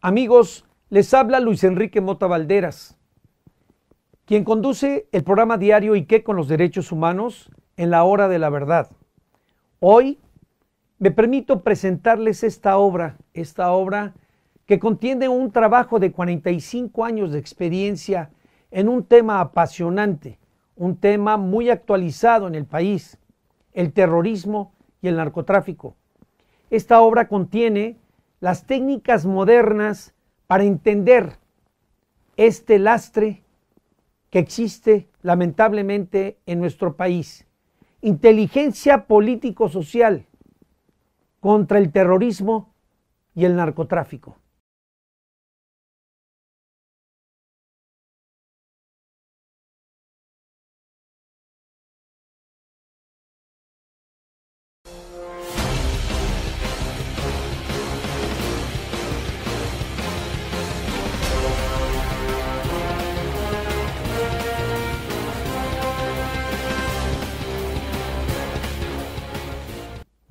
Amigos, les habla Luis Enrique Mota Valderas, quien conduce el programa diario ¿Y qué con los derechos humanos? en la hora de la verdad. Hoy me permito presentarles esta obra, esta obra que contiene un trabajo de 45 años de experiencia en un tema apasionante, un tema muy actualizado en el país, el terrorismo y el narcotráfico. Esta obra contiene las técnicas modernas para entender este lastre que existe lamentablemente en nuestro país. Inteligencia político-social contra el terrorismo y el narcotráfico.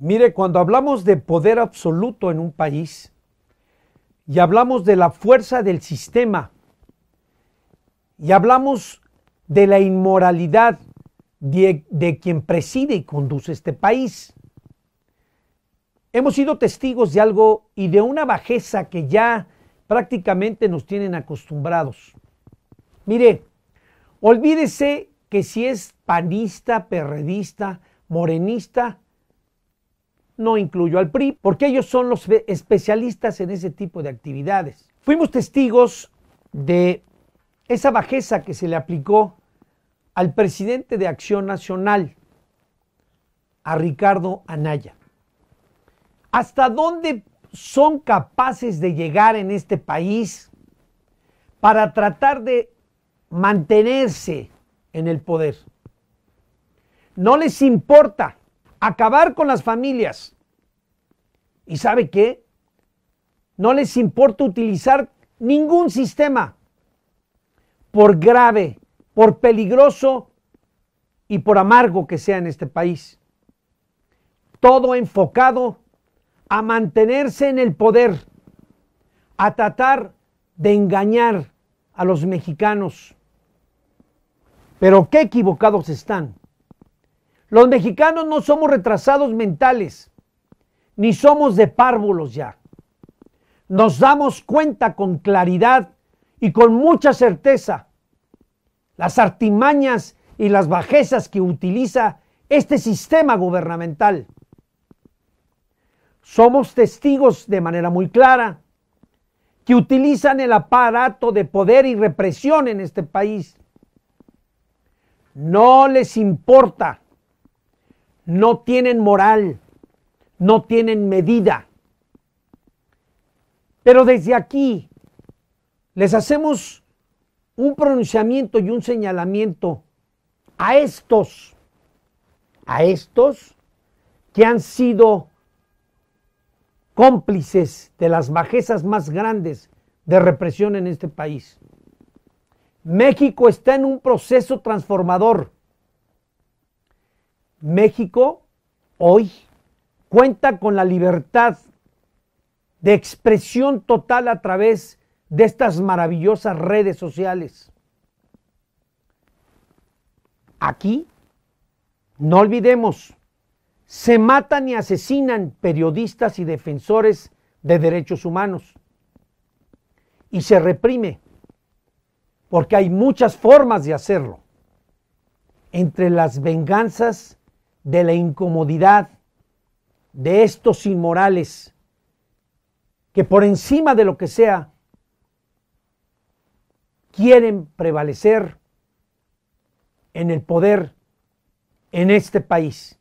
Mire, cuando hablamos de poder absoluto en un país y hablamos de la fuerza del sistema y hablamos de la inmoralidad de, quien preside y conduce este país, hemos sido testigos de algo y de una bajeza que ya prácticamente nos tienen acostumbrados. Mire, olvídese que si es panista, perredista, morenista, no incluyo al PRI, porque ellos son los especialistas en ese tipo de actividades. Fuimos testigos de esa bajeza que se le aplicó al presidente de Acción Nacional, a Ricardo Anaya. ¿Hasta dónde son capaces de llegar en este país para tratar de mantenerse en el poder? No les importa acabar con las familias. ¿Y sabe qué? No les importa utilizar ningún sistema, por grave, por peligroso y por amargo que sea en este país. Todo enfocado a mantenerse en el poder, a tratar de engañar a los mexicanos. Pero qué equivocados están. Los mexicanos no somos retrasados mentales, ni somos de párvulos ya. Nos damos cuenta con claridad y con mucha certeza las artimañas y las bajezas que utiliza este sistema gubernamental. Somos testigos de manera muy clara que utilizan el aparato de poder y represión en este país. No les importa no tienen moral, no tienen medida. Pero desde aquí les hacemos un pronunciamiento y un señalamiento a estos, a estos que han sido cómplices de las bajezas más grandes de represión en este país. México está en un proceso transformador México hoy cuenta con la libertad de expresión total a través de estas maravillosas redes sociales. Aquí, no olvidemos, se matan y asesinan periodistas y defensores de derechos humanos. Y se reprime, porque hay muchas formas de hacerlo. Entre las venganzas de la incomodidad de estos inmorales que por encima de lo que sea quieren prevalecer en el poder en este país.